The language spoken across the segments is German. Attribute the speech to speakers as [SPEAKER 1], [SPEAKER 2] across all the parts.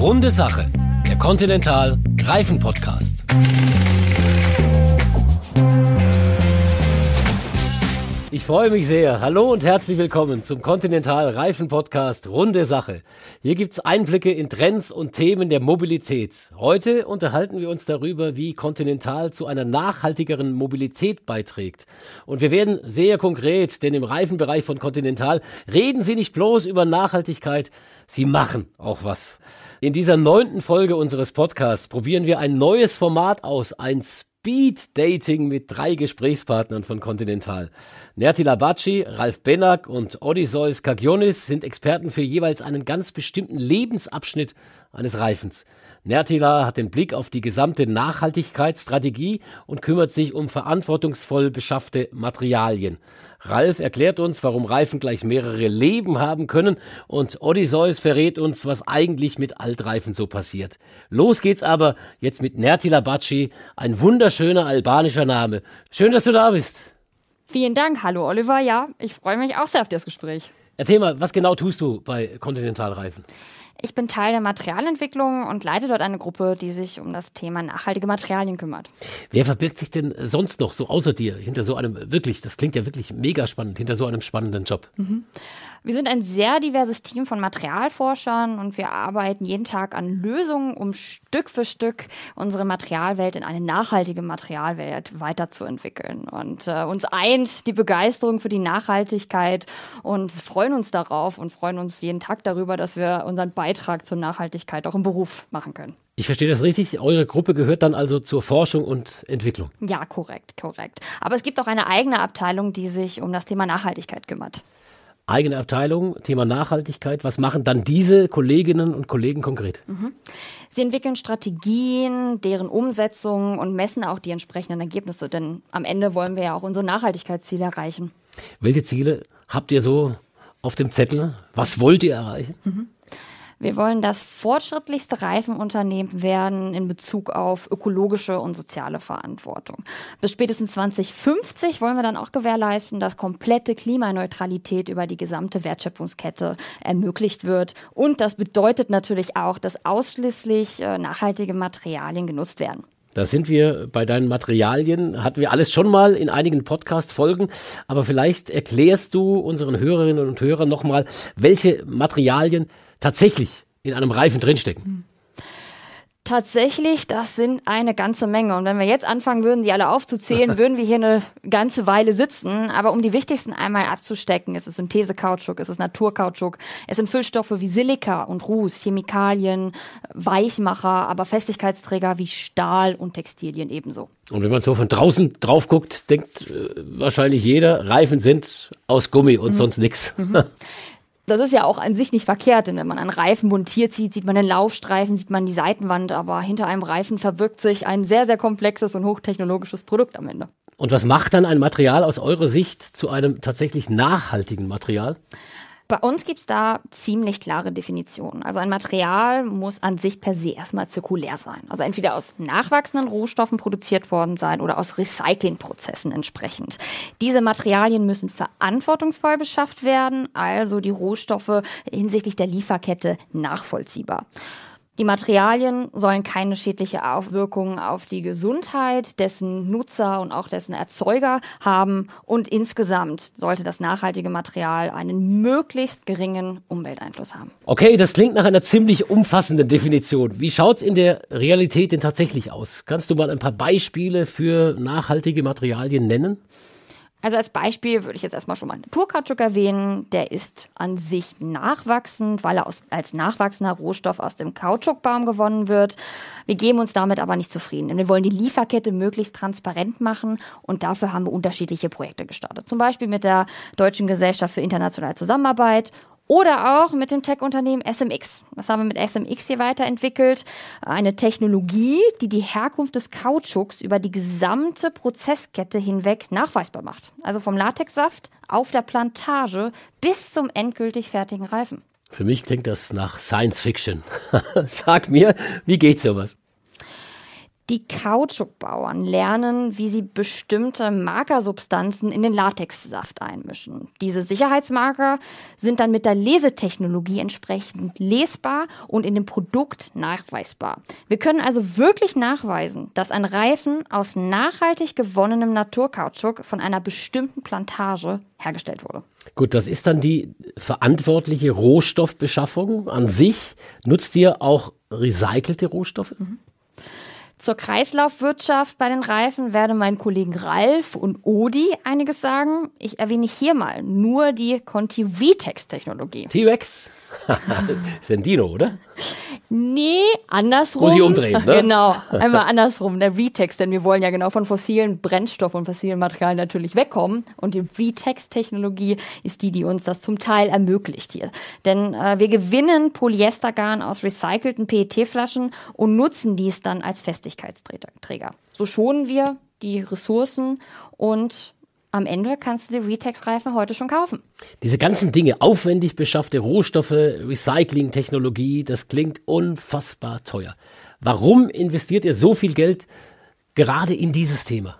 [SPEAKER 1] Runde Sache, der Continental Reifen Podcast. Ich freue mich sehr. Hallo und herzlich willkommen zum Continental Reifen Podcast Runde Sache. Hier gibt's Einblicke in Trends und Themen der Mobilität. Heute unterhalten wir uns darüber, wie Continental zu einer nachhaltigeren Mobilität beiträgt. Und wir werden sehr konkret, denn im Reifenbereich von Continental reden Sie nicht bloß über Nachhaltigkeit, Sie machen auch was. In dieser neunten Folge unseres Podcasts probieren wir ein neues Format aus, ein Speed Dating mit drei Gesprächspartnern von Continental. Nerti Labacci, Ralf Benak und Odysseus Kagionis sind Experten für jeweils einen ganz bestimmten Lebensabschnitt eines Reifens. Nertila hat den Blick auf die gesamte Nachhaltigkeitsstrategie und kümmert sich um verantwortungsvoll beschaffte Materialien. Ralf erklärt uns, warum Reifen gleich mehrere Leben haben können und Odysseus verrät uns, was eigentlich mit Altreifen so passiert. Los geht's aber jetzt mit Nertila Baci, ein wunderschöner albanischer Name. Schön, dass du da bist.
[SPEAKER 2] Vielen Dank. Hallo Oliver. Ja, ich freue mich auch sehr auf das Gespräch.
[SPEAKER 1] Erzähl mal, was genau tust du bei Continentalreifen?
[SPEAKER 2] Ich bin Teil der Materialentwicklung und leite dort eine Gruppe, die sich um das Thema nachhaltige Materialien kümmert.
[SPEAKER 1] Wer verbirgt sich denn sonst noch so außer dir hinter so einem wirklich, das klingt ja wirklich mega spannend, hinter so einem spannenden Job?
[SPEAKER 2] Mhm. Wir sind ein sehr diverses Team von Materialforschern und wir arbeiten jeden Tag an Lösungen, um Stück für Stück unsere Materialwelt in eine nachhaltige Materialwelt weiterzuentwickeln. Und äh, uns eint die Begeisterung für die Nachhaltigkeit und freuen uns darauf und freuen uns jeden Tag darüber, dass wir unseren Beitrag zur Nachhaltigkeit auch im Beruf machen können.
[SPEAKER 1] Ich verstehe das richtig. Eure Gruppe gehört dann also zur Forschung und Entwicklung.
[SPEAKER 2] Ja, korrekt, korrekt. Aber es gibt auch eine eigene Abteilung, die sich um das Thema Nachhaltigkeit kümmert
[SPEAKER 1] eigene Abteilung, Thema Nachhaltigkeit. Was machen dann diese Kolleginnen und Kollegen konkret?
[SPEAKER 2] Mhm. Sie entwickeln Strategien, deren Umsetzung und messen auch die entsprechenden Ergebnisse, denn am Ende wollen wir ja auch unsere Nachhaltigkeitsziele erreichen.
[SPEAKER 1] Welche Ziele habt ihr so auf dem Zettel? Was wollt ihr erreichen?
[SPEAKER 2] Mhm. Wir wollen das fortschrittlichste Reifenunternehmen werden in Bezug auf ökologische und soziale Verantwortung. Bis spätestens 2050 wollen wir dann auch gewährleisten, dass komplette Klimaneutralität über die gesamte Wertschöpfungskette ermöglicht wird. Und das bedeutet natürlich auch, dass ausschließlich äh, nachhaltige Materialien genutzt werden.
[SPEAKER 1] Da sind wir bei deinen Materialien, hatten wir alles schon mal in einigen Podcast-Folgen, aber vielleicht erklärst du unseren Hörerinnen und Hörern nochmal, welche Materialien tatsächlich in einem Reifen drinstecken?
[SPEAKER 2] Hm. Tatsächlich, das sind eine ganze Menge. Und wenn wir jetzt anfangen würden, die alle aufzuzählen, würden wir hier eine ganze Weile sitzen. Aber um die wichtigsten einmal abzustecken, es ist Synthesekautschuk, es ist Naturkautschuk, es sind Füllstoffe wie Silika und Ruß, Chemikalien, Weichmacher, aber Festigkeitsträger wie Stahl und Textilien ebenso.
[SPEAKER 1] Und wenn man so von draußen drauf guckt, denkt äh, wahrscheinlich jeder, Reifen sind aus Gummi und mhm. sonst nichts. Mhm.
[SPEAKER 2] Das ist ja auch an sich nicht verkehrt, denn wenn man einen Reifen montiert sieht, sieht man den Laufstreifen, sieht man die Seitenwand, aber hinter einem Reifen verbirgt sich ein sehr, sehr komplexes und hochtechnologisches Produkt am Ende.
[SPEAKER 1] Und was macht dann ein Material aus eurer Sicht zu einem tatsächlich nachhaltigen Material?
[SPEAKER 2] Bei uns gibt es da ziemlich klare Definitionen. Also ein Material muss an sich per se erstmal zirkulär sein. Also entweder aus nachwachsenden Rohstoffen produziert worden sein oder aus Recyclingprozessen entsprechend. Diese Materialien müssen verantwortungsvoll beschafft werden, also die Rohstoffe hinsichtlich der Lieferkette nachvollziehbar. Die Materialien sollen keine schädliche Auswirkungen auf die Gesundheit dessen Nutzer und auch dessen Erzeuger haben und insgesamt sollte das nachhaltige Material einen möglichst geringen Umwelteinfluss haben.
[SPEAKER 1] Okay, das klingt nach einer ziemlich umfassenden Definition. Wie schaut's in der Realität denn tatsächlich aus? Kannst du mal ein paar Beispiele für nachhaltige Materialien nennen?
[SPEAKER 2] Also als Beispiel würde ich jetzt erstmal schon mal Naturkautschuk erwähnen. Der ist an sich nachwachsend, weil er aus, als nachwachsender Rohstoff aus dem Kautschukbaum gewonnen wird. Wir geben uns damit aber nicht zufrieden, wir wollen die Lieferkette möglichst transparent machen und dafür haben wir unterschiedliche Projekte gestartet. Zum Beispiel mit der Deutschen Gesellschaft für internationale Zusammenarbeit oder auch mit dem Tech-Unternehmen SMX. Was haben wir mit SMX hier weiterentwickelt? Eine Technologie, die die Herkunft des Kautschuks über die gesamte Prozesskette hinweg nachweisbar macht. Also vom Latexsaft auf der Plantage bis zum endgültig fertigen Reifen.
[SPEAKER 1] Für mich klingt das nach Science Fiction. Sag mir, wie geht sowas?
[SPEAKER 2] Die Kautschukbauern lernen, wie sie bestimmte Markersubstanzen in den Latexsaft einmischen. Diese Sicherheitsmarker sind dann mit der Lesetechnologie entsprechend lesbar und in dem Produkt nachweisbar. Wir können also wirklich nachweisen, dass ein Reifen aus nachhaltig gewonnenem Naturkautschuk von einer bestimmten Plantage hergestellt wurde.
[SPEAKER 1] Gut, das ist dann die verantwortliche Rohstoffbeschaffung an sich. Nutzt ihr auch recycelte Rohstoffe? Mhm.
[SPEAKER 2] Zur Kreislaufwirtschaft bei den Reifen werde meinen Kollegen Ralf und Odi einiges sagen. Ich erwähne hier mal nur die Conti vitex technologie
[SPEAKER 1] T-Rex? Sendino, oder?
[SPEAKER 2] Nee, andersrum. Muss ich umdrehen, ne? Genau, einmal andersrum, der Retext, denn wir wollen ja genau von fossilen Brennstoffen und fossilen Materialien natürlich wegkommen. Und die Retext-Technologie ist die, die uns das zum Teil ermöglicht hier. Denn äh, wir gewinnen Polyestergarn aus recycelten PET-Flaschen und nutzen dies dann als Festigkeitsträger. So schonen wir die Ressourcen und am Ende kannst du die Retex-Reifen heute schon kaufen.
[SPEAKER 1] Diese ganzen Dinge, aufwendig beschaffte Rohstoffe, Recycling-Technologie, das klingt unfassbar teuer. Warum investiert ihr so viel Geld gerade in dieses Thema?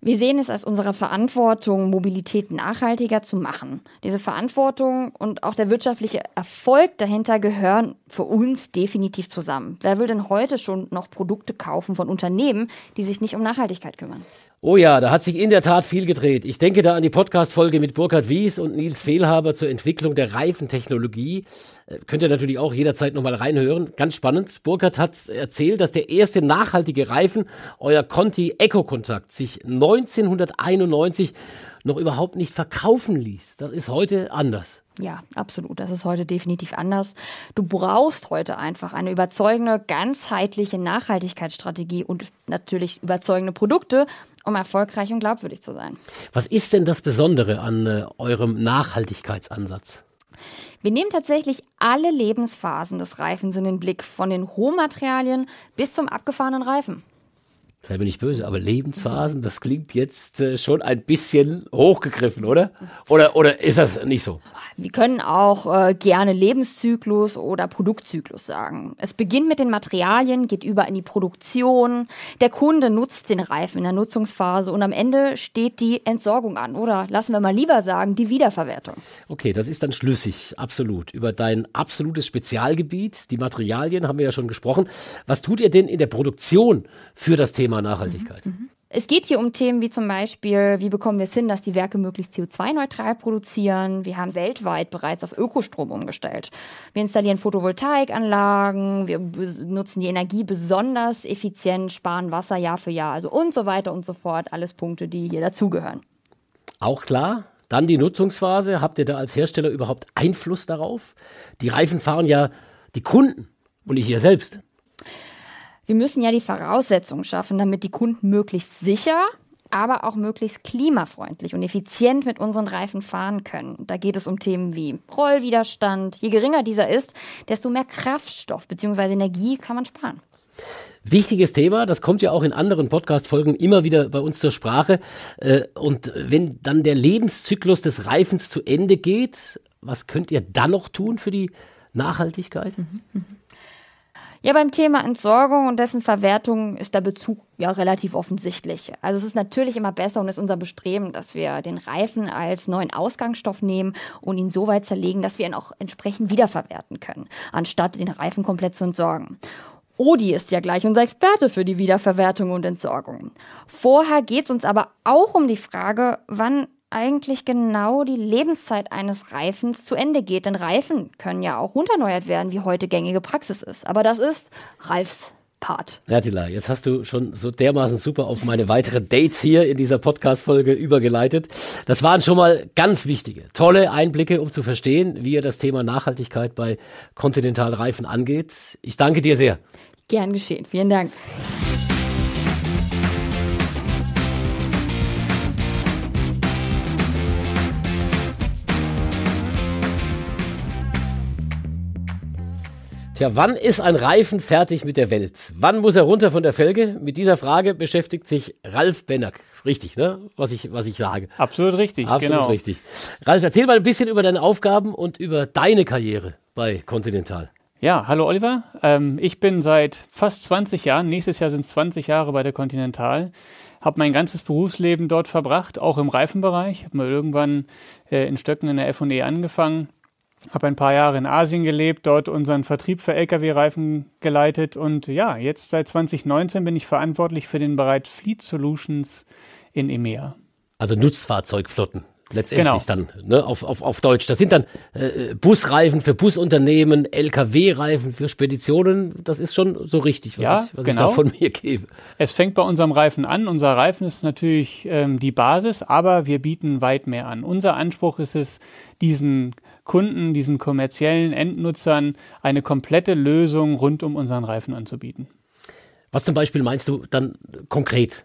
[SPEAKER 2] Wir sehen es als unsere Verantwortung, Mobilität nachhaltiger zu machen. Diese Verantwortung und auch der wirtschaftliche Erfolg dahinter gehören für uns definitiv zusammen. Wer will denn heute schon noch Produkte kaufen von Unternehmen, die sich nicht um Nachhaltigkeit kümmern?
[SPEAKER 1] Oh ja, da hat sich in der Tat viel gedreht. Ich denke da an die Podcast-Folge mit Burkhard Wies und Nils Fehlhaber zur Entwicklung der Reifentechnologie. Äh, könnt ihr natürlich auch jederzeit nochmal reinhören. Ganz spannend. Burkhard hat erzählt, dass der erste nachhaltige Reifen, euer Conti Eco Kontakt, sich 1991 noch überhaupt nicht verkaufen ließ. Das ist heute anders.
[SPEAKER 2] Ja, absolut. Das ist heute definitiv anders. Du brauchst heute einfach eine überzeugende, ganzheitliche Nachhaltigkeitsstrategie und natürlich überzeugende Produkte, um erfolgreich und glaubwürdig zu sein.
[SPEAKER 1] Was ist denn das Besondere an äh, eurem Nachhaltigkeitsansatz?
[SPEAKER 2] Wir nehmen tatsächlich alle Lebensphasen des Reifens in den Blick, von den Rohmaterialien bis zum abgefahrenen Reifen.
[SPEAKER 1] Sei mir nicht böse, aber Lebensphasen, das klingt jetzt äh, schon ein bisschen hochgegriffen, oder? Oder, oder ist das nicht so?
[SPEAKER 2] Wir können auch äh, gerne Lebenszyklus oder Produktzyklus sagen. Es beginnt mit den Materialien, geht über in die Produktion. Der Kunde nutzt den Reifen in der Nutzungsphase und am Ende steht die Entsorgung an. Oder lassen wir mal lieber sagen, die Wiederverwertung.
[SPEAKER 1] Okay, das ist dann schlüssig, absolut. Über dein absolutes Spezialgebiet, die Materialien, haben wir ja schon gesprochen. Was tut ihr denn in der Produktion für das Thema? Thema Nachhaltigkeit. Mhm, mhm.
[SPEAKER 2] Es geht hier um Themen wie zum Beispiel, wie bekommen wir es hin, dass die Werke möglichst CO2-neutral produzieren. Wir haben weltweit bereits auf Ökostrom umgestellt. Wir installieren Photovoltaikanlagen, wir nutzen die Energie besonders effizient, sparen Wasser Jahr für Jahr, also und so weiter und so fort. Alles Punkte, die hier dazugehören.
[SPEAKER 1] Auch klar, dann die Nutzungsphase. Habt ihr da als Hersteller überhaupt Einfluss darauf? Die Reifen fahren ja die Kunden und nicht ihr selbst.
[SPEAKER 2] Wir müssen ja die Voraussetzungen schaffen, damit die Kunden möglichst sicher, aber auch möglichst klimafreundlich und effizient mit unseren Reifen fahren können. Da geht es um Themen wie Rollwiderstand. Je geringer dieser ist, desto mehr Kraftstoff bzw. Energie kann man sparen.
[SPEAKER 1] Wichtiges Thema, das kommt ja auch in anderen Podcast-Folgen immer wieder bei uns zur Sprache. Äh, und wenn dann der Lebenszyklus des Reifens zu Ende geht, was könnt ihr dann noch tun für die Nachhaltigkeit?
[SPEAKER 2] Mhm. mhm. Ja, beim Thema Entsorgung und dessen Verwertung ist der Bezug ja relativ offensichtlich. Also es ist natürlich immer besser und ist unser Bestreben, dass wir den Reifen als neuen Ausgangsstoff nehmen und ihn so weit zerlegen, dass wir ihn auch entsprechend wiederverwerten können, anstatt den Reifen komplett zu entsorgen. Odi ist ja gleich unser Experte für die Wiederverwertung und Entsorgung. Vorher geht es uns aber auch um die Frage, wann eigentlich genau die Lebenszeit eines Reifens zu Ende geht. Denn Reifen können ja auch runterneuert werden, wie heute gängige Praxis ist. Aber das ist Ralfs Part.
[SPEAKER 1] Attila, jetzt hast du schon so dermaßen super auf meine weiteren Dates hier in dieser Podcast-Folge übergeleitet. Das waren schon mal ganz wichtige, tolle Einblicke, um zu verstehen, wie ihr das Thema Nachhaltigkeit bei Continental angeht. Ich danke dir sehr.
[SPEAKER 2] Gern geschehen. Vielen Dank.
[SPEAKER 1] Tja, wann ist ein Reifen fertig mit der Welt? Wann muss er runter von der Felge? Mit dieser Frage beschäftigt sich Ralf Benner. Richtig, ne? Was ich, was ich sage. Absolut richtig. Absolut genau. richtig. Ralf, erzähl mal ein bisschen über deine Aufgaben und über deine Karriere bei Continental.
[SPEAKER 3] Ja, hallo Oliver. Ähm, ich bin seit fast 20 Jahren, nächstes Jahr sind es 20 Jahre bei der Continental, habe mein ganzes Berufsleben dort verbracht, auch im Reifenbereich. Habe mal irgendwann äh, in Stöcken in der F&E angefangen habe ein paar Jahre in Asien gelebt, dort unseren Vertrieb für Lkw-Reifen geleitet und ja, jetzt seit 2019 bin ich verantwortlich für den Bereich Fleet Solutions in EMEA.
[SPEAKER 1] Also Nutzfahrzeugflotten letztendlich genau. dann ne, auf, auf, auf Deutsch. Das sind dann äh, Busreifen für Busunternehmen, Lkw-Reifen für Speditionen. Das ist schon so richtig, was, ja, ich, was genau. ich da von mir gebe. Es fängt
[SPEAKER 3] bei unserem Reifen an. Unser Reifen ist natürlich ähm, die Basis, aber wir bieten weit mehr an. Unser Anspruch ist es, diesen Kunden, diesen kommerziellen Endnutzern eine komplette Lösung rund um unseren Reifen anzubieten. Was zum Beispiel meinst du dann konkret?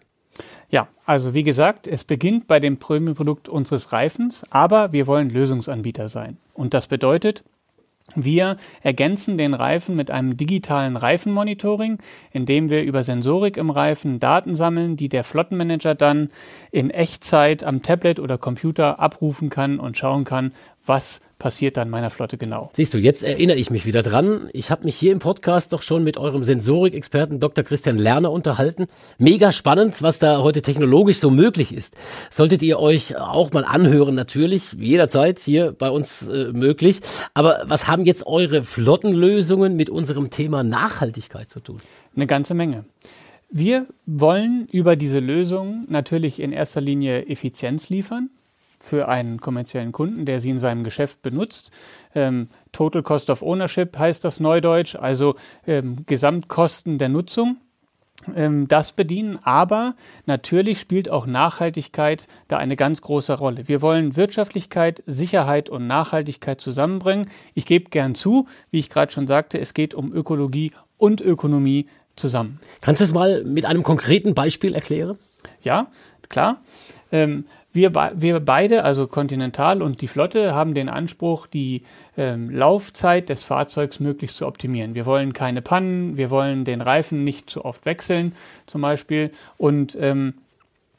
[SPEAKER 3] Ja, also wie gesagt, es beginnt bei dem Premium-Produkt unseres Reifens, aber wir wollen Lösungsanbieter sein. Und das bedeutet, wir ergänzen den Reifen mit einem digitalen Reifenmonitoring, indem wir über Sensorik im Reifen Daten sammeln, die der Flottenmanager dann in Echtzeit am Tablet oder Computer abrufen kann und schauen kann, was passiert dann meiner Flotte
[SPEAKER 1] genau. Siehst du, jetzt erinnere ich mich wieder dran. Ich habe mich hier im Podcast doch schon mit eurem Sensorikexperten Dr. Christian Lerner unterhalten. Mega spannend, was da heute technologisch so möglich ist. Solltet ihr euch auch mal anhören, natürlich, jederzeit hier bei uns äh, möglich. Aber was haben jetzt eure Flottenlösungen mit unserem Thema Nachhaltigkeit zu tun? Eine ganze Menge. Wir
[SPEAKER 3] wollen über diese Lösung natürlich in erster Linie Effizienz liefern für einen kommerziellen Kunden, der sie in seinem Geschäft benutzt. Ähm, Total Cost of Ownership heißt das Neudeutsch, also ähm, Gesamtkosten der Nutzung ähm, das bedienen. Aber natürlich spielt auch Nachhaltigkeit da eine ganz große Rolle. Wir wollen Wirtschaftlichkeit, Sicherheit und Nachhaltigkeit zusammenbringen. Ich gebe gern zu, wie ich gerade schon sagte, es geht um Ökologie und Ökonomie zusammen. Kannst du es mal mit einem konkreten Beispiel erklären? Ja, klar. Ähm, wir, wir beide, also Continental und die Flotte, haben den Anspruch, die ähm, Laufzeit des Fahrzeugs möglichst zu optimieren. Wir wollen keine Pannen, wir wollen den Reifen nicht zu oft wechseln zum Beispiel und ähm,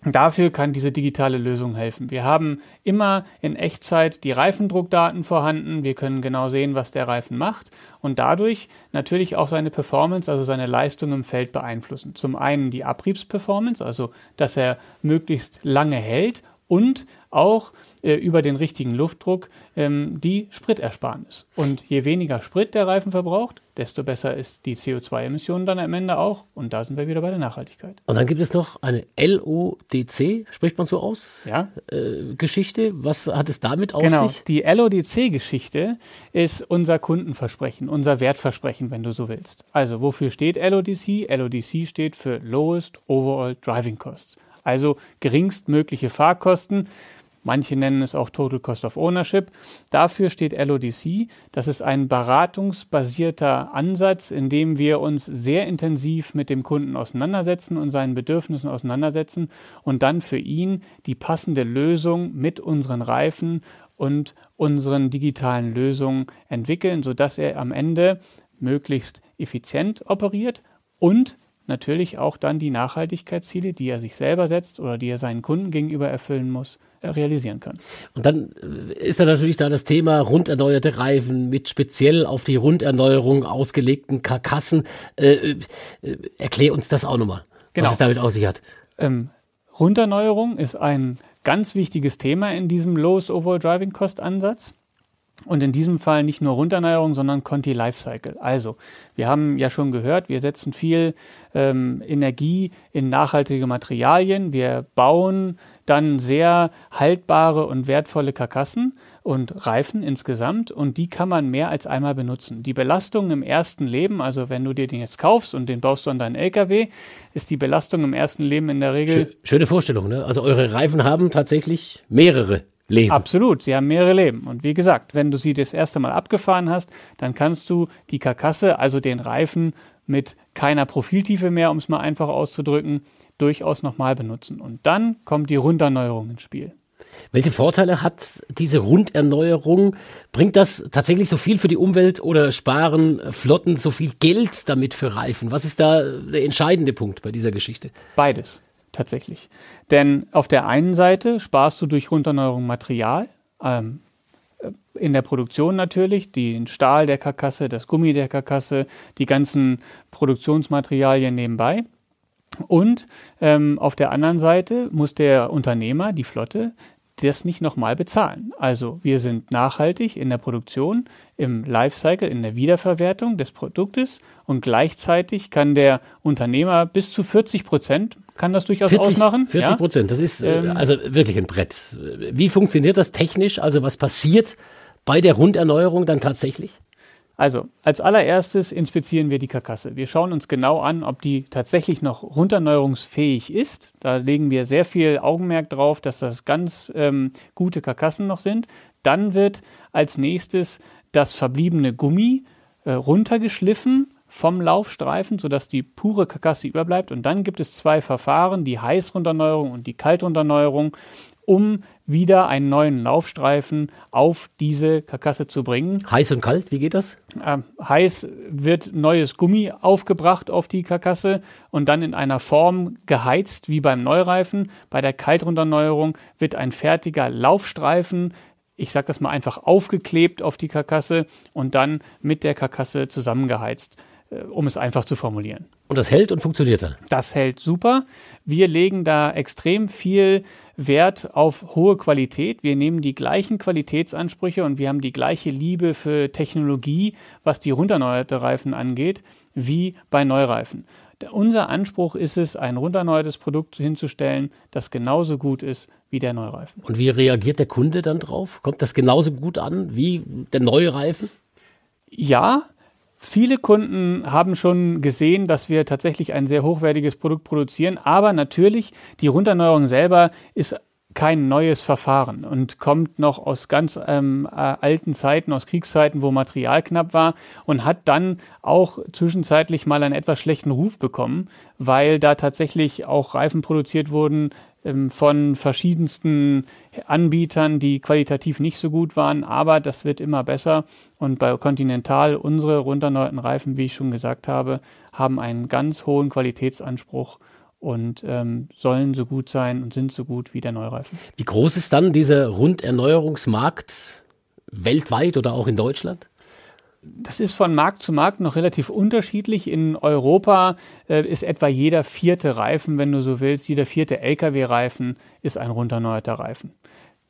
[SPEAKER 3] Dafür kann diese digitale Lösung helfen. Wir haben immer in Echtzeit die Reifendruckdaten vorhanden. Wir können genau sehen, was der Reifen macht und dadurch natürlich auch seine Performance, also seine Leistung im Feld beeinflussen. Zum einen die Abriebsperformance, also dass er möglichst lange hält und auch äh, über den richtigen Luftdruck ähm, die Spritersparnis. Und je weniger Sprit der Reifen verbraucht, desto besser ist die CO2-Emission dann am Ende auch. Und da sind wir wieder bei der Nachhaltigkeit. Und
[SPEAKER 1] dann gibt es noch eine LODC, spricht man so aus? Ja. Äh, Geschichte. Was
[SPEAKER 3] hat es damit auf genau, sich? Genau, die LODC-Geschichte ist unser Kundenversprechen, unser Wertversprechen, wenn du so willst. Also, wofür steht LODC? LODC steht für Lowest Overall Driving Costs also geringstmögliche Fahrkosten. Manche nennen es auch Total Cost of Ownership. Dafür steht LODC. Das ist ein beratungsbasierter Ansatz, in dem wir uns sehr intensiv mit dem Kunden auseinandersetzen und seinen Bedürfnissen auseinandersetzen und dann für ihn die passende Lösung mit unseren Reifen und unseren digitalen Lösungen entwickeln, sodass er am Ende möglichst effizient operiert und natürlich auch dann die Nachhaltigkeitsziele, die er sich selber setzt oder die er seinen Kunden gegenüber erfüllen muss, äh, realisieren kann. Und
[SPEAKER 1] dann äh, ist da natürlich da das Thema runderneuerte Reifen mit speziell auf die Runderneuerung ausgelegten Karkassen. Äh, äh, erklär uns das auch nochmal, genau. was es damit auf
[SPEAKER 3] sich hat. Ähm, Runderneuerung ist ein ganz wichtiges Thema in diesem Lowest Overall Driving Cost Ansatz. Und in diesem Fall nicht nur Runterneuerung, sondern Conti Lifecycle. Also, wir haben ja schon gehört, wir setzen viel ähm, Energie in nachhaltige Materialien. Wir bauen dann sehr haltbare und wertvolle Karkassen und Reifen insgesamt und die kann man mehr als einmal benutzen. Die Belastung im ersten Leben, also wenn du dir den jetzt kaufst und den baust du an deinen LKW, ist die Belastung im ersten Leben in der Regel.
[SPEAKER 1] Schöne Vorstellung, ne? Also eure Reifen haben tatsächlich mehrere Leben.
[SPEAKER 3] Absolut, sie haben mehrere Leben. Und wie gesagt, wenn du sie das erste Mal abgefahren hast, dann kannst du die Karkasse, also den Reifen, mit keiner Profiltiefe mehr, um es mal einfach auszudrücken, durchaus nochmal benutzen. Und dann kommt die Runderneuerung ins Spiel. Welche Vorteile hat
[SPEAKER 1] diese Runderneuerung? Bringt das tatsächlich so viel für die Umwelt oder sparen Flotten so viel Geld damit für Reifen? Was ist da der entscheidende Punkt bei dieser Geschichte?
[SPEAKER 3] Beides tatsächlich. Denn auf der einen Seite sparst du durch Runterneuerung Material, ähm, äh, in der Produktion natürlich, den Stahl der Karkasse, das Gummi der Karkasse, die ganzen Produktionsmaterialien nebenbei. Und ähm, auf der anderen Seite muss der Unternehmer, die Flotte, das nicht nochmal bezahlen. Also wir sind nachhaltig in der Produktion, im Lifecycle, in der Wiederverwertung des Produktes und gleichzeitig kann der Unternehmer bis zu 40 Prozent kann das durchaus 40, ausmachen. 40 Prozent, ja? das ist äh, ähm, also
[SPEAKER 1] wirklich ein Brett. Wie funktioniert das technisch? Also was passiert bei der Runderneuerung dann tatsächlich? Also, als
[SPEAKER 3] allererstes inspizieren wir die Karkasse. Wir schauen uns genau an, ob die tatsächlich noch runderneuerungsfähig ist. Da legen wir sehr viel Augenmerk drauf, dass das ganz ähm, gute Karkassen noch sind. Dann wird als nächstes das verbliebene Gummi äh, runtergeschliffen vom Laufstreifen, sodass die pure Karkasse überbleibt. Und dann gibt es zwei Verfahren, die Heißrunderneuerung und die Kaltrunderneuerung, um wieder einen neuen Laufstreifen auf diese Karkasse zu bringen. Heiß und kalt, wie geht das? Ähm, heiß wird neues Gummi aufgebracht auf die Karkasse und dann in einer Form geheizt wie beim Neureifen. Bei der Kaltrunderneuerung wird ein fertiger Laufstreifen ich sage das mal einfach aufgeklebt auf die Karkasse und dann mit der Karkasse zusammengeheizt. Äh, um es einfach zu formulieren.
[SPEAKER 1] Und das hält und funktioniert dann?
[SPEAKER 3] Das hält super. Wir legen da extrem viel Wert auf hohe Qualität. Wir nehmen die gleichen Qualitätsansprüche und wir haben die gleiche Liebe für Technologie, was die runterneuerte Reifen angeht, wie bei Neureifen. Unser Anspruch ist es, ein runterneuertes Produkt hinzustellen, das genauso gut ist wie der Neureifen.
[SPEAKER 1] Und wie reagiert der Kunde dann
[SPEAKER 3] drauf? Kommt das genauso gut an wie der Neureifen? Ja, Viele Kunden haben schon gesehen, dass wir tatsächlich ein sehr hochwertiges Produkt produzieren, aber natürlich die Runderneuerung selber ist kein neues Verfahren und kommt noch aus ganz ähm, äh, alten Zeiten, aus Kriegszeiten, wo Material knapp war und hat dann auch zwischenzeitlich mal einen etwas schlechten Ruf bekommen, weil da tatsächlich auch Reifen produziert wurden, ähm, von verschiedensten Anbietern, die qualitativ nicht so gut waren, aber das wird immer besser. Und bei Continental, unsere runterneuten Reifen, wie ich schon gesagt habe, haben einen ganz hohen Qualitätsanspruch und ähm, sollen so gut sein und sind so gut wie der Neureifen.
[SPEAKER 1] Wie groß ist dann dieser Runderneuerungsmarkt weltweit oder auch
[SPEAKER 3] in Deutschland? das ist von Markt zu Markt noch relativ unterschiedlich. In Europa äh, ist etwa jeder vierte Reifen, wenn du so willst, jeder vierte Lkw-Reifen ist ein runterneuerter Reifen.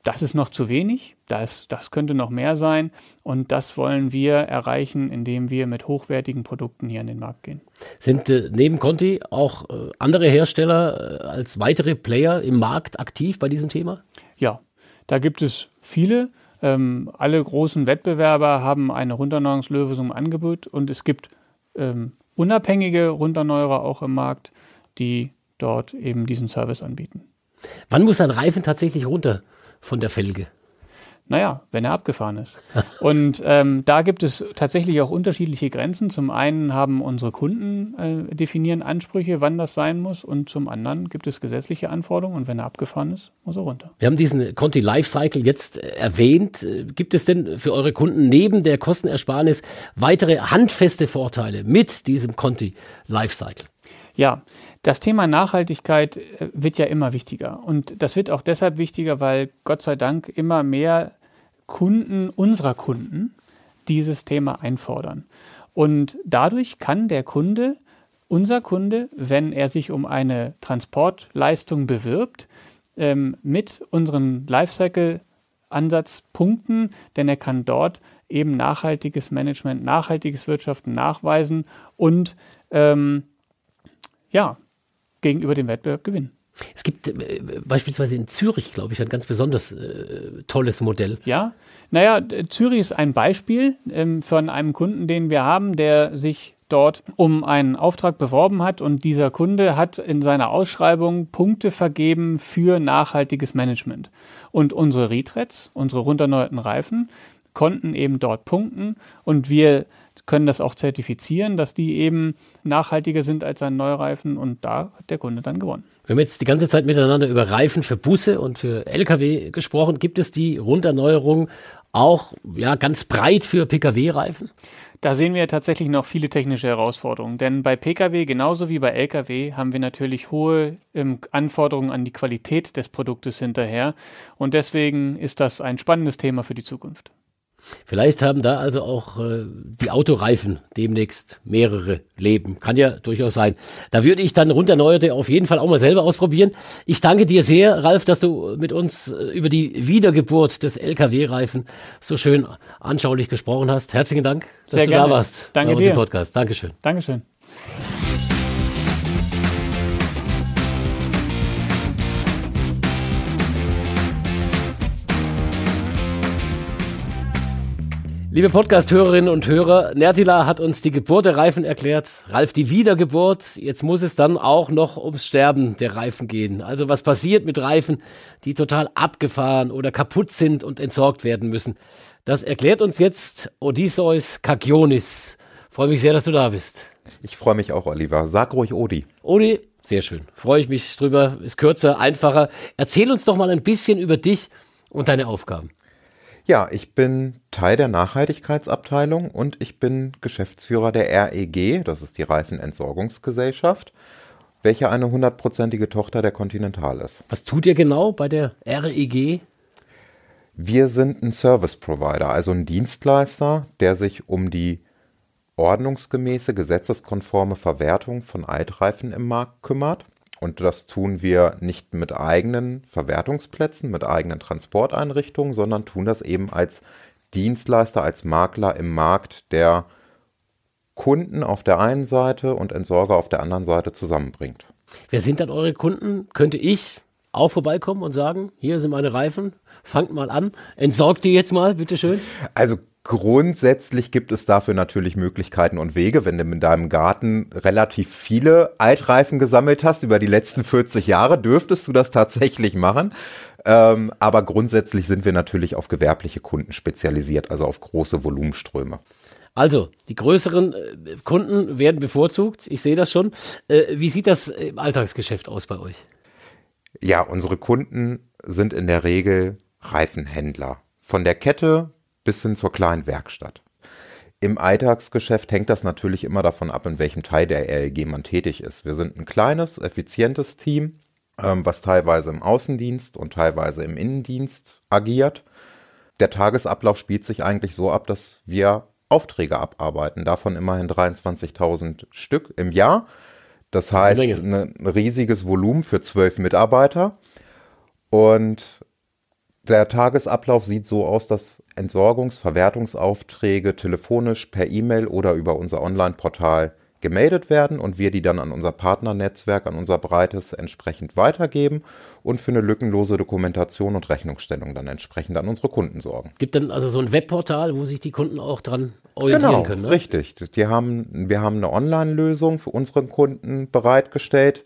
[SPEAKER 3] Das ist noch zu wenig, das, das könnte noch mehr sein und das wollen wir erreichen, indem wir mit hochwertigen Produkten hier an den Markt gehen.
[SPEAKER 1] Sind äh, neben Conti auch äh, andere Hersteller äh, als weitere Player im Markt aktiv bei diesem Thema? Ja, da gibt es
[SPEAKER 3] viele. Ähm, alle großen Wettbewerber haben eine Runderneuerungslösung im Angebot und es gibt ähm, unabhängige Runderneuerer auch im Markt, die dort eben diesen Service anbieten. Wann muss ein Reifen tatsächlich runter von der Felge? Naja, wenn er abgefahren ist. Und ähm, da gibt es tatsächlich auch unterschiedliche Grenzen. Zum einen haben unsere Kunden äh, definieren Ansprüche, wann das sein muss, und zum anderen gibt es gesetzliche Anforderungen und wenn er abgefahren ist, muss er runter.
[SPEAKER 1] Wir haben diesen Conti Lifecycle jetzt äh, erwähnt. Äh, gibt es denn für eure Kunden neben der Kostenersparnis weitere handfeste Vorteile mit diesem Conti Lifecycle? Ja, das Thema Nachhaltigkeit
[SPEAKER 3] äh, wird ja immer wichtiger. Und das wird auch deshalb wichtiger, weil Gott sei Dank immer mehr Kunden unserer Kunden dieses Thema einfordern. Und dadurch kann der Kunde, unser Kunde, wenn er sich um eine Transportleistung bewirbt, ähm, mit unseren Lifecycle-Ansatzpunkten, denn er kann dort eben nachhaltiges Management, nachhaltiges Wirtschaften nachweisen und ähm, ja, gegenüber dem Wettbewerb gewinnen. Es gibt äh, beispielsweise in Zürich, glaube ich, ein ganz besonders äh, tolles Modell. Ja, naja, Zürich ist ein Beispiel ähm, von einem Kunden, den wir haben, der sich dort um einen Auftrag beworben hat und dieser Kunde hat in seiner Ausschreibung Punkte vergeben für nachhaltiges Management. Und unsere Retreads, unsere runterneuerten Reifen, konnten eben dort punkten und wir können das auch zertifizieren, dass die eben nachhaltiger sind als ein Neureifen und da hat der Kunde dann gewonnen.
[SPEAKER 1] Wir haben jetzt die ganze Zeit miteinander über Reifen für Busse und für Lkw gesprochen. Gibt es die Runderneuerung auch ja, ganz breit für Pkw-Reifen? Da sehen wir tatsächlich
[SPEAKER 3] noch viele technische Herausforderungen, denn bei Pkw genauso wie bei Lkw haben wir natürlich hohe ähm, Anforderungen an die Qualität des Produktes hinterher und deswegen ist das ein spannendes Thema für die Zukunft.
[SPEAKER 1] Vielleicht haben da also auch äh, die Autoreifen demnächst mehrere Leben. Kann ja durchaus sein. Da würde ich dann runterneuerte auf jeden Fall auch mal selber ausprobieren. Ich danke dir sehr, Ralf, dass du mit uns äh, über die Wiedergeburt des LKW-Reifen so schön anschaulich gesprochen hast. Herzlichen Dank, dass sehr du gerne. da warst. Danke bei dir. Podcast. Dankeschön. Dankeschön. Liebe Podcast-Hörerinnen und Hörer, Nertila hat uns die Geburt der Reifen erklärt, Ralf die Wiedergeburt. Jetzt muss es dann auch noch ums Sterben der Reifen gehen. Also was passiert mit Reifen, die total abgefahren oder kaputt sind und entsorgt werden müssen. Das erklärt uns jetzt Odysseus Kagionis. Freue mich
[SPEAKER 4] sehr, dass du da bist. Ich freue mich auch, Oliver. Sag ruhig Odi. Odi, sehr schön.
[SPEAKER 1] Freue ich mich drüber. Ist kürzer, einfacher. Erzähl uns doch mal ein bisschen über dich und deine Aufgaben.
[SPEAKER 4] Ja, ich bin Teil der Nachhaltigkeitsabteilung und ich bin Geschäftsführer der REG, das ist die Reifenentsorgungsgesellschaft, welche eine hundertprozentige Tochter der Continental ist. Was tut ihr genau bei der REG? Wir sind ein Service Provider, also ein Dienstleister, der sich um die ordnungsgemäße, gesetzeskonforme Verwertung von Altreifen im Markt kümmert. Und das tun wir nicht mit eigenen Verwertungsplätzen, mit eigenen Transporteinrichtungen, sondern tun das eben als Dienstleister, als Makler im Markt, der Kunden auf der einen Seite und Entsorger auf der anderen Seite zusammenbringt.
[SPEAKER 1] Wer sind dann eure Kunden? Könnte ich auch vorbeikommen und sagen, hier sind meine Reifen, fangt mal an,
[SPEAKER 4] entsorgt die jetzt mal, bitteschön? Also Grundsätzlich gibt es dafür natürlich Möglichkeiten und Wege, wenn du in deinem Garten relativ viele Altreifen gesammelt hast über die letzten 40 Jahre, dürftest du das tatsächlich machen. Ähm, aber grundsätzlich sind wir natürlich auf gewerbliche Kunden spezialisiert, also auf große Volumenströme.
[SPEAKER 1] Also, die größeren äh, Kunden werden bevorzugt. Ich sehe das schon. Äh, wie sieht das im äh, Alltagsgeschäft aus bei euch?
[SPEAKER 4] Ja, unsere Kunden sind in der Regel Reifenhändler. Von der Kette bis hin zur kleinen Werkstatt. Im Alltagsgeschäft hängt das natürlich immer davon ab, in welchem Teil der RLG man tätig ist. Wir sind ein kleines, effizientes Team, ähm, was teilweise im Außendienst und teilweise im Innendienst agiert. Der Tagesablauf spielt sich eigentlich so ab, dass wir Aufträge abarbeiten, davon immerhin 23.000 Stück im Jahr. Das heißt, ne, ein riesiges Volumen für zwölf Mitarbeiter. Und der Tagesablauf sieht so aus, dass Entsorgungs-, Verwertungsaufträge telefonisch, per E-Mail oder über unser Online-Portal gemeldet werden und wir die dann an unser Partnernetzwerk, an unser breites entsprechend weitergeben und für eine lückenlose Dokumentation und Rechnungsstellung dann entsprechend an unsere Kunden sorgen.
[SPEAKER 1] Gibt dann also so ein Webportal, wo sich die Kunden auch dran orientieren genau, können? Ne?
[SPEAKER 4] Richtig. Die haben, wir haben eine Online-Lösung für unsere Kunden bereitgestellt.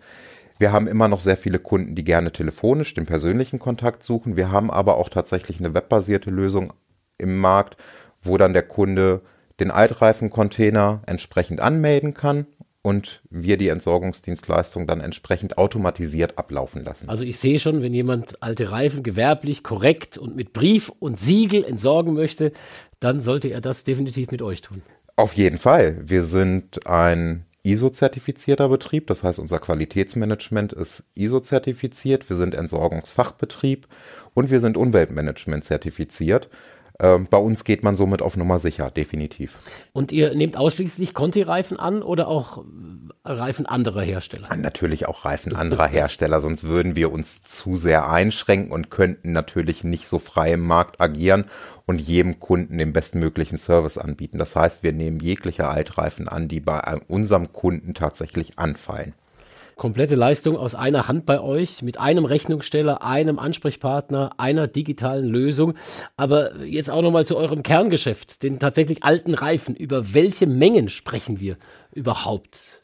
[SPEAKER 4] Wir haben immer noch sehr viele Kunden, die gerne telefonisch den persönlichen Kontakt suchen. Wir haben aber auch tatsächlich eine webbasierte Lösung im Markt, wo dann der Kunde den Altreifencontainer entsprechend anmelden kann und wir die Entsorgungsdienstleistung dann entsprechend automatisiert ablaufen lassen.
[SPEAKER 1] Also ich sehe schon, wenn jemand alte Reifen gewerblich, korrekt und mit Brief und Siegel entsorgen möchte, dann sollte er das definitiv mit euch tun.
[SPEAKER 4] Auf jeden Fall. Wir sind ein ISO-zertifizierter Betrieb, das heißt unser Qualitätsmanagement ist ISO-zertifiziert, wir sind Entsorgungsfachbetrieb und wir sind Umweltmanagement-zertifiziert. Ähm, bei uns geht man somit auf Nummer sicher, definitiv.
[SPEAKER 1] Und ihr nehmt ausschließlich Conti-Reifen an oder auch äh, Reifen anderer Hersteller?
[SPEAKER 4] Natürlich auch Reifen anderer Hersteller, sonst würden wir uns zu sehr einschränken und könnten natürlich nicht so frei im Markt agieren und jedem Kunden den bestmöglichen Service anbieten. Das heißt, wir nehmen jegliche Altreifen an, die bei äh, unserem Kunden tatsächlich anfallen
[SPEAKER 1] komplette Leistung aus einer Hand bei euch, mit einem Rechnungssteller, einem Ansprechpartner, einer digitalen Lösung. Aber jetzt auch nochmal zu eurem Kerngeschäft, den tatsächlich alten Reifen. Über welche Mengen sprechen wir überhaupt?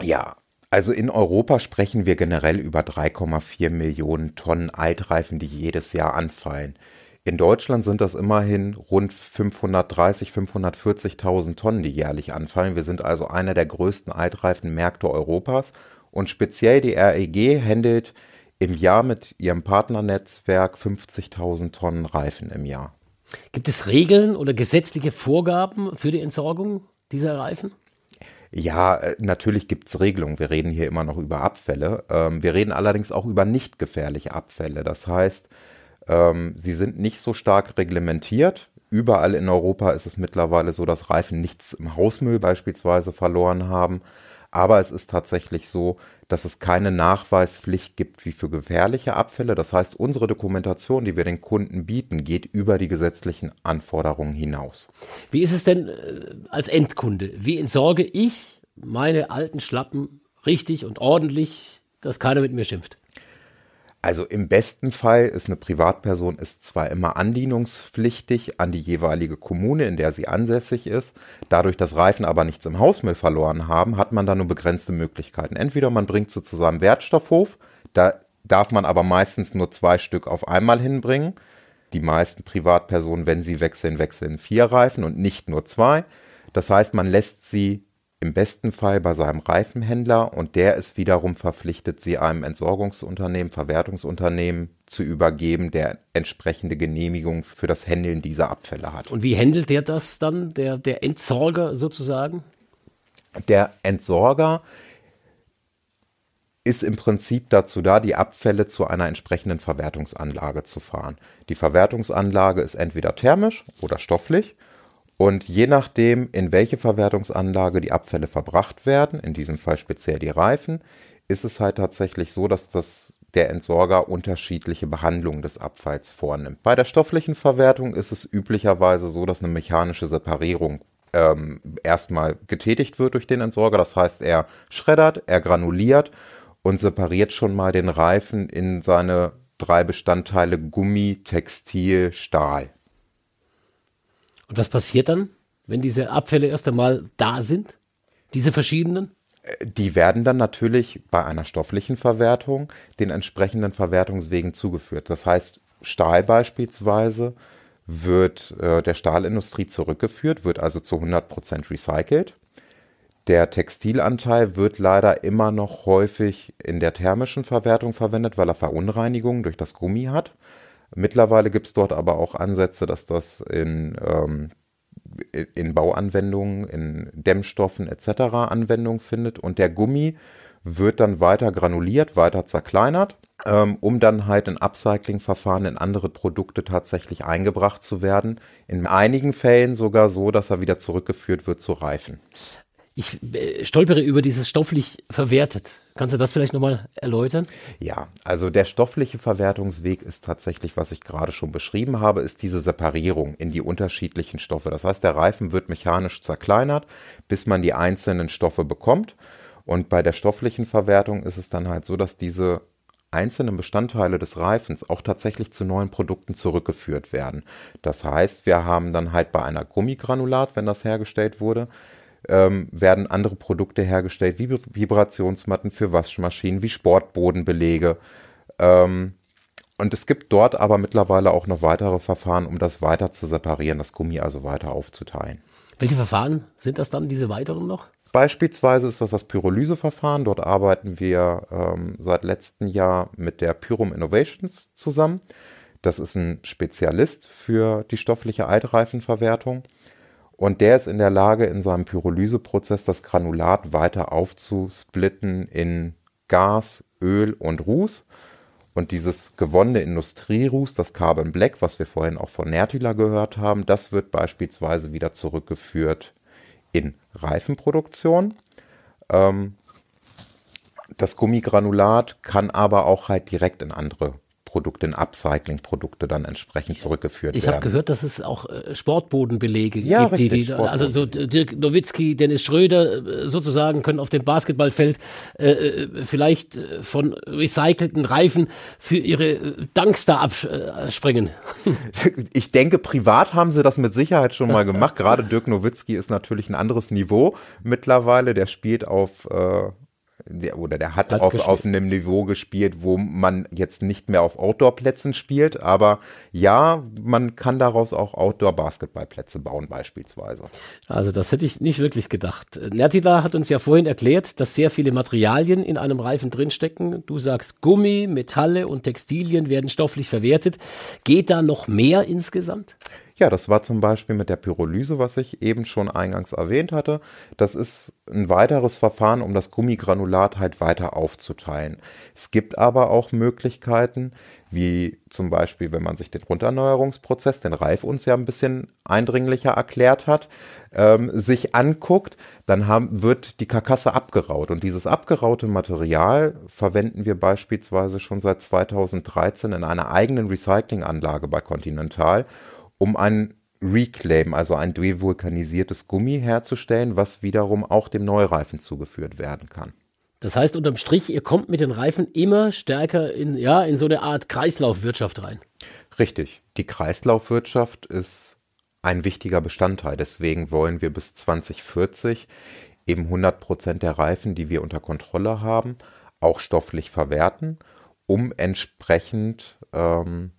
[SPEAKER 4] Ja, also in Europa sprechen wir generell über 3,4 Millionen Tonnen Altreifen, die jedes Jahr anfallen. In Deutschland sind das immerhin rund 530, 540.000 Tonnen, die jährlich anfallen. Wir sind also einer der größten Altreifenmärkte Europas und speziell die REG handelt im Jahr mit ihrem Partnernetzwerk 50.000 Tonnen Reifen im Jahr. Gibt es Regeln oder
[SPEAKER 1] gesetzliche Vorgaben für die
[SPEAKER 4] Entsorgung dieser Reifen? Ja, äh, natürlich gibt es Regelungen. Wir reden hier immer noch über Abfälle. Ähm, wir reden allerdings auch über nicht gefährliche Abfälle. Das heißt, ähm, sie sind nicht so stark reglementiert. Überall in Europa ist es mittlerweile so, dass Reifen nichts im Hausmüll beispielsweise verloren haben. Aber es ist tatsächlich so, dass es keine Nachweispflicht gibt wie für gefährliche Abfälle. Das heißt, unsere Dokumentation, die wir den Kunden bieten, geht über die gesetzlichen Anforderungen hinaus. Wie ist es denn äh, als Endkunde? Wie entsorge
[SPEAKER 1] ich meine alten Schlappen richtig und ordentlich, dass keiner mit mir schimpft?
[SPEAKER 4] Also im besten Fall ist eine Privatperson ist zwar immer andienungspflichtig an die jeweilige Kommune, in der sie ansässig ist. Dadurch, dass Reifen aber nichts im Hausmüll verloren haben, hat man da nur begrenzte Möglichkeiten. Entweder man bringt sie zu seinem Wertstoffhof, da darf man aber meistens nur zwei Stück auf einmal hinbringen. Die meisten Privatpersonen, wenn sie wechseln, wechseln vier Reifen und nicht nur zwei. Das heißt, man lässt sie im besten Fall bei seinem Reifenhändler und der ist wiederum verpflichtet, sie einem Entsorgungsunternehmen, Verwertungsunternehmen zu übergeben, der entsprechende Genehmigung für das Händeln dieser Abfälle hat.
[SPEAKER 1] Und wie händelt der das dann, der, der Entsorger sozusagen?
[SPEAKER 4] Der Entsorger ist im Prinzip dazu da, die Abfälle zu einer entsprechenden Verwertungsanlage zu fahren. Die Verwertungsanlage ist entweder thermisch oder stofflich und je nachdem, in welche Verwertungsanlage die Abfälle verbracht werden, in diesem Fall speziell die Reifen, ist es halt tatsächlich so, dass das, der Entsorger unterschiedliche Behandlungen des Abfalls vornimmt. Bei der stofflichen Verwertung ist es üblicherweise so, dass eine mechanische Separierung ähm, erstmal getätigt wird durch den Entsorger. Das heißt, er schreddert, er granuliert und separiert schon mal den Reifen in seine drei Bestandteile Gummi, Textil, Stahl.
[SPEAKER 1] Und was passiert dann, wenn diese Abfälle erst einmal da sind?
[SPEAKER 4] Diese verschiedenen? Äh, die werden dann natürlich bei einer stofflichen Verwertung den entsprechenden Verwertungswegen zugeführt. Das heißt, Stahl beispielsweise wird äh, der Stahlindustrie zurückgeführt, wird also zu 100% recycelt. Der Textilanteil wird leider immer noch häufig in der thermischen Verwertung verwendet, weil er Verunreinigungen durch das Gummi hat. Mittlerweile gibt es dort aber auch Ansätze, dass das in, ähm, in Bauanwendungen, in Dämmstoffen etc. Anwendung findet. Und der Gummi wird dann weiter granuliert, weiter zerkleinert, ähm, um dann halt in Upcycling-Verfahren in andere Produkte tatsächlich eingebracht zu werden. In einigen Fällen sogar so, dass er wieder zurückgeführt wird zu Reifen
[SPEAKER 1] ich äh, stolpere über dieses stofflich verwertet. Kannst du das vielleicht nochmal erläutern?
[SPEAKER 4] Ja, also der stoffliche Verwertungsweg ist tatsächlich, was ich gerade schon beschrieben habe, ist diese Separierung in die unterschiedlichen Stoffe. Das heißt, der Reifen wird mechanisch zerkleinert, bis man die einzelnen Stoffe bekommt. Und bei der stofflichen Verwertung ist es dann halt so, dass diese einzelnen Bestandteile des Reifens auch tatsächlich zu neuen Produkten zurückgeführt werden. Das heißt, wir haben dann halt bei einer Gummigranulat, wenn das hergestellt wurde, ähm, werden andere Produkte hergestellt, wie Vibrationsmatten für Waschmaschinen, wie Sportbodenbelege. Ähm, und es gibt dort aber mittlerweile auch noch weitere Verfahren, um das weiter zu separieren, das Gummi also weiter aufzuteilen.
[SPEAKER 1] Welche Verfahren sind das dann, diese weiteren noch?
[SPEAKER 4] Beispielsweise ist das das Pyrolyseverfahren. Dort arbeiten wir ähm, seit letztem Jahr mit der Pyrum Innovations zusammen. Das ist ein Spezialist für die stoffliche Altreifenverwertung. Und der ist in der Lage, in seinem Pyrolyseprozess das Granulat weiter aufzusplitten in Gas, Öl und Ruß. Und dieses gewonnene Industrieruß, das Carbon Black, was wir vorhin auch von Nertila gehört haben, das wird beispielsweise wieder zurückgeführt in Reifenproduktion. Ähm, das Gummigranulat kann aber auch halt direkt in andere Produkte, in Upcycling-Produkte dann entsprechend zurückgeführt ich werden. Ich habe gehört,
[SPEAKER 1] dass es auch äh, Sportbodenbelege ja, gibt, richtig, die, die also so äh, Dirk Nowitzki, Dennis Schröder äh, sozusagen können auf dem Basketballfeld äh, vielleicht von recycelten
[SPEAKER 4] Reifen für ihre Dankster abspringen. Ich denke, privat haben sie das mit Sicherheit schon mal gemacht. Gerade Dirk Nowitzki ist natürlich ein anderes Niveau mittlerweile. Der spielt auf äh, der, oder der hat, hat auf, auf einem Niveau gespielt, wo man jetzt nicht mehr auf Outdoor-Plätzen spielt, aber ja, man kann daraus auch Outdoor-Basketballplätze bauen beispielsweise. Also das hätte ich nicht wirklich gedacht.
[SPEAKER 1] Nertida hat uns ja vorhin erklärt, dass sehr viele Materialien in einem Reifen drinstecken. Du sagst, Gummi,
[SPEAKER 4] Metalle und Textilien werden stofflich verwertet. Geht da noch mehr insgesamt? Ja, das war zum Beispiel mit der Pyrolyse, was ich eben schon eingangs erwähnt hatte. Das ist ein weiteres Verfahren, um das Gummigranulat halt weiter aufzuteilen. Es gibt aber auch Möglichkeiten, wie zum Beispiel, wenn man sich den Runterneuerungsprozess, den Ralf uns ja ein bisschen eindringlicher erklärt hat, ähm, sich anguckt, dann haben, wird die Karkasse abgeraut. Und dieses abgeraute Material verwenden wir beispielsweise schon seit 2013 in einer eigenen Recyclinganlage bei Continental um ein Reclaim, also ein devulkanisiertes Gummi herzustellen, was wiederum auch dem Neureifen zugeführt werden kann.
[SPEAKER 1] Das heißt, unterm Strich, ihr kommt mit den Reifen immer stärker in, ja, in so eine Art Kreislaufwirtschaft rein.
[SPEAKER 4] Richtig. Die Kreislaufwirtschaft ist ein wichtiger Bestandteil. Deswegen wollen wir bis 2040 eben 100 Prozent der Reifen, die wir unter Kontrolle haben, auch stofflich verwerten, um entsprechend ähm,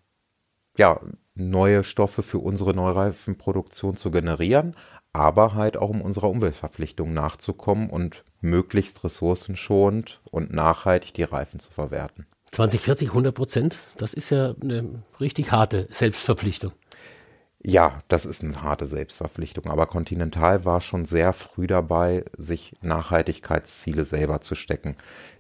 [SPEAKER 4] ja, neue Stoffe für unsere Neureifenproduktion zu generieren, aber halt auch um unserer Umweltverpflichtung nachzukommen und möglichst ressourcenschonend und nachhaltig die Reifen zu verwerten.
[SPEAKER 1] 2040 100 Prozent, das ist ja eine richtig harte Selbstverpflichtung.
[SPEAKER 4] Ja, das ist eine harte Selbstverpflichtung, aber Continental war schon sehr früh dabei, sich Nachhaltigkeitsziele selber zu stecken.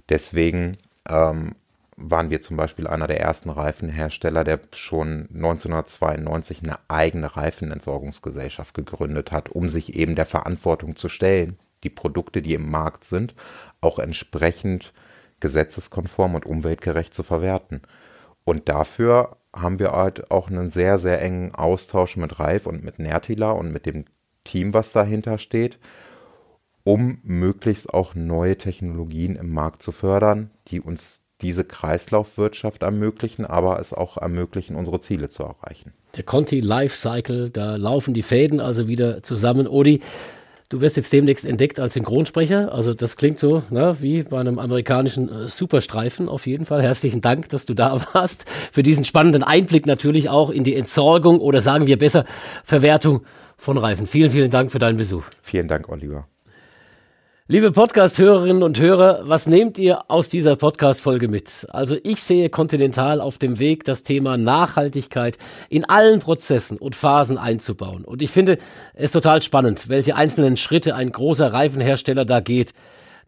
[SPEAKER 4] Deswegen ähm, waren wir zum Beispiel einer der ersten Reifenhersteller, der schon 1992 eine eigene Reifenentsorgungsgesellschaft gegründet hat, um sich eben der Verantwortung zu stellen, die Produkte, die im Markt sind, auch entsprechend gesetzeskonform und umweltgerecht zu verwerten. Und dafür haben wir halt auch einen sehr, sehr engen Austausch mit Reif und mit Nertila und mit dem Team, was dahinter steht, um möglichst auch neue Technologien im Markt zu fördern, die uns diese Kreislaufwirtschaft ermöglichen, aber es auch ermöglichen, unsere Ziele zu erreichen.
[SPEAKER 1] Der Conti Life Cycle, da laufen die Fäden also wieder zusammen. Odi, du wirst jetzt demnächst entdeckt als Synchronsprecher. Also das klingt so ne, wie bei einem amerikanischen äh, Superstreifen auf jeden Fall. Herzlichen Dank, dass du da warst. Für diesen spannenden Einblick natürlich auch in die Entsorgung oder sagen wir besser Verwertung von Reifen. Vielen, vielen Dank für deinen Besuch. Vielen Dank, Oliver. Liebe Podcast-Hörerinnen und Hörer, was nehmt ihr aus dieser Podcast-Folge mit? Also ich sehe Continental auf dem Weg, das Thema Nachhaltigkeit in allen Prozessen und Phasen einzubauen. Und ich finde es total spannend, welche einzelnen Schritte ein großer Reifenhersteller da geht.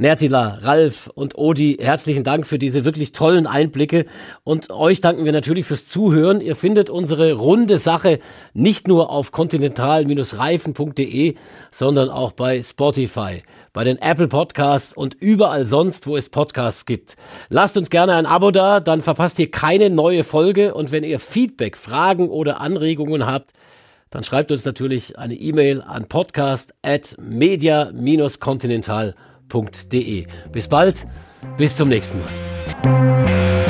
[SPEAKER 1] Nertila, Ralf und Odi, herzlichen Dank für diese wirklich tollen Einblicke. Und euch danken wir natürlich fürs Zuhören. Ihr findet unsere runde Sache nicht nur auf continental-reifen.de, sondern auch bei Spotify bei den Apple Podcasts und überall sonst, wo es Podcasts gibt. Lasst uns gerne ein Abo da, dann verpasst ihr keine neue Folge. Und wenn ihr Feedback, Fragen oder Anregungen habt, dann schreibt uns natürlich eine E-Mail an podcastmedia continentalde Bis bald, bis zum nächsten Mal.